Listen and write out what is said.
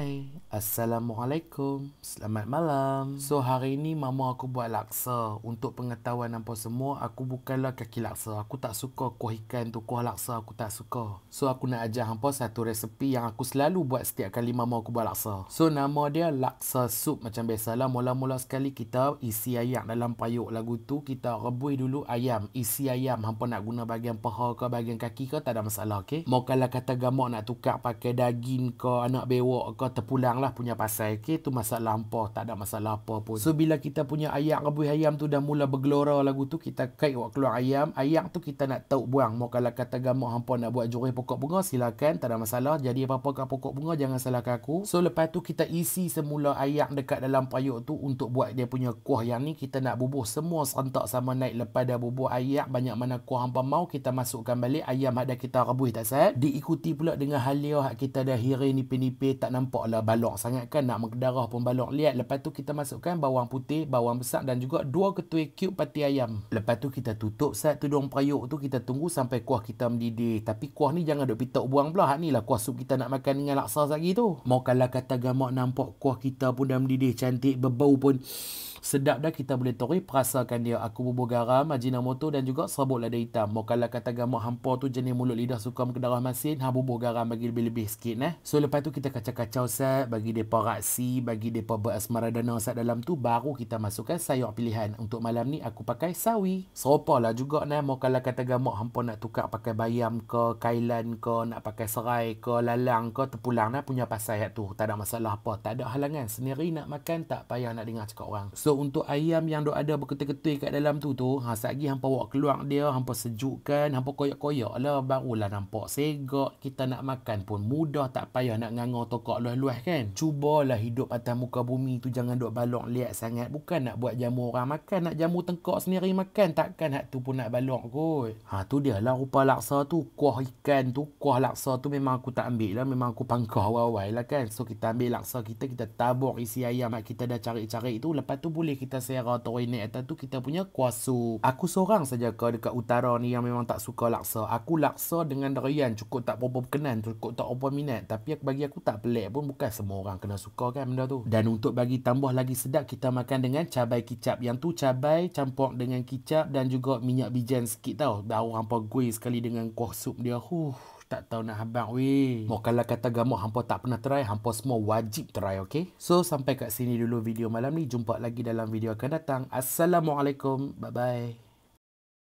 哎。Assalamualaikum. Selamat malam. So hari ni mama aku buat laksa. Untuk pengetahuan hangpa semua, aku bukanlah kaki laksa. Aku tak suka kuah ikan tu, kuah laksa aku tak suka. So aku nak ajar hangpa satu resepi yang aku selalu buat setiap kali mama aku buat laksa. So nama dia laksa sup macam biasalah. Mula-mula sekali kita isi ayam dalam payuk lagu tu, kita rebus dulu ayam. Isi ayam hangpa nak guna bagian paha ke bagian kaki ke tak ada masalah, okey. Mau kalau kata gamak nak tukar pakai daging ke anak bewok ke terpulang lah punya pasal okay? tu masak lampa tak ada masalah apa pun so bila kita punya ayak rebus ayam tu dah mula bergelora lagu tu kita kait buat keluar ayam ayak tu kita nak tau buang mau kalau kata gamuk hampa nak buat jurih pokok bunga silakan tak ada masalah jadi apa-apa kat pokok bunga jangan salahkan aku so lepas tu kita isi semula ayak dekat dalam payuk tu untuk buat dia punya kuah yang ni kita nak bubuh semua serentak sama naik lepas dah bubuh ayak banyak mana kuah hampa mau kita masukkan balik ayam ada kita rebus tak sad diikuti pula dengan halia hak kita dah hirin nipi-nipi tak nampak lah balok balok sangat kan nak mengedarah pembalok liat lepas tu kita masukkan bawang putih bawang besar dan juga dua ketui cube pati ayam lepas tu kita tutup saat tu dong periuk tu kita tunggu sampai kuah kita mendidih tapi kuah ni jangan duk pitak buang belah ni lah kuah sup kita nak makan dengan laksa lagi tu mau kalau kata gamak nampak kuah kita pun dah mendidih cantik berbau pun sedap dah kita boleh tori perasakan dia aku bubur garam ajinomoto dan juga serbuk lada hitam mau kalau kata gamak hampa tu jenis mulut lidah suka mengedarah masin ha bubur garam bagi lebih-lebih sikit eh so lepas tu kita kacau-kacau set bagi depa raksi, bagi depa berasmara dana sat dalam tu baru kita masukkan sayur pilihan. Untuk malam ni aku pakai sawi. Seropalah juga nah mau kalau kata gamak hampa nak tukar pakai bayam ke, kailan ke, nak pakai serai ke, lalang ke, terpulang nah punya pasal hat tu. Tak ada masalah apa, tak ada halangan. Sendiri nak makan tak payah nak dengar cakap orang. So untuk ayam yang dok ada berketul-ketul kat dalam tu tu, ha satgi hampa bawa keluar dia, hampa sejukkan, hampa koyak-koyak lah barulah nampak segak kita nak makan pun mudah tak payah nak ngangau tokak luas-luas kan cubalah hidup atas muka bumi tu jangan duk balok liat sangat. Bukan nak buat jamu orang makan, nak jamu tengkok sendiri makan. Takkan hak tu pun nak balok kot. Ha tu dia lah rupa laksa tu. Kuah ikan tu, kuah laksa tu memang aku tak ambil lah. Memang aku pangkah awal-awal lah kan. So kita ambil laksa kita, kita tabur isi ayam yang kita dah cari-cari tu. Lepas tu boleh kita serah toinet atas tu kita punya kuah sup. Aku seorang saja ke dekat utara ni yang memang tak suka laksa. Aku laksa dengan derian cukup tak berapa berkenan, cukup tak berapa minat. Tapi bagi aku tak pelik pun bukan semua orang kena suka kan benda tu. Dan untuk bagi tambah lagi sedap, kita makan dengan cabai kicap. Yang tu cabai campur dengan kicap dan juga minyak bijan sikit tau. Dah orang pergui sekali dengan kuah sup dia. Huh tak tahu nak habang weh. Mau kalau kata gamuk hampa tak pernah try, hampa semua wajib try, okey? So, sampai kat sini dulu video malam ni. Jumpa lagi dalam video akan datang. Assalamualaikum. Bye-bye.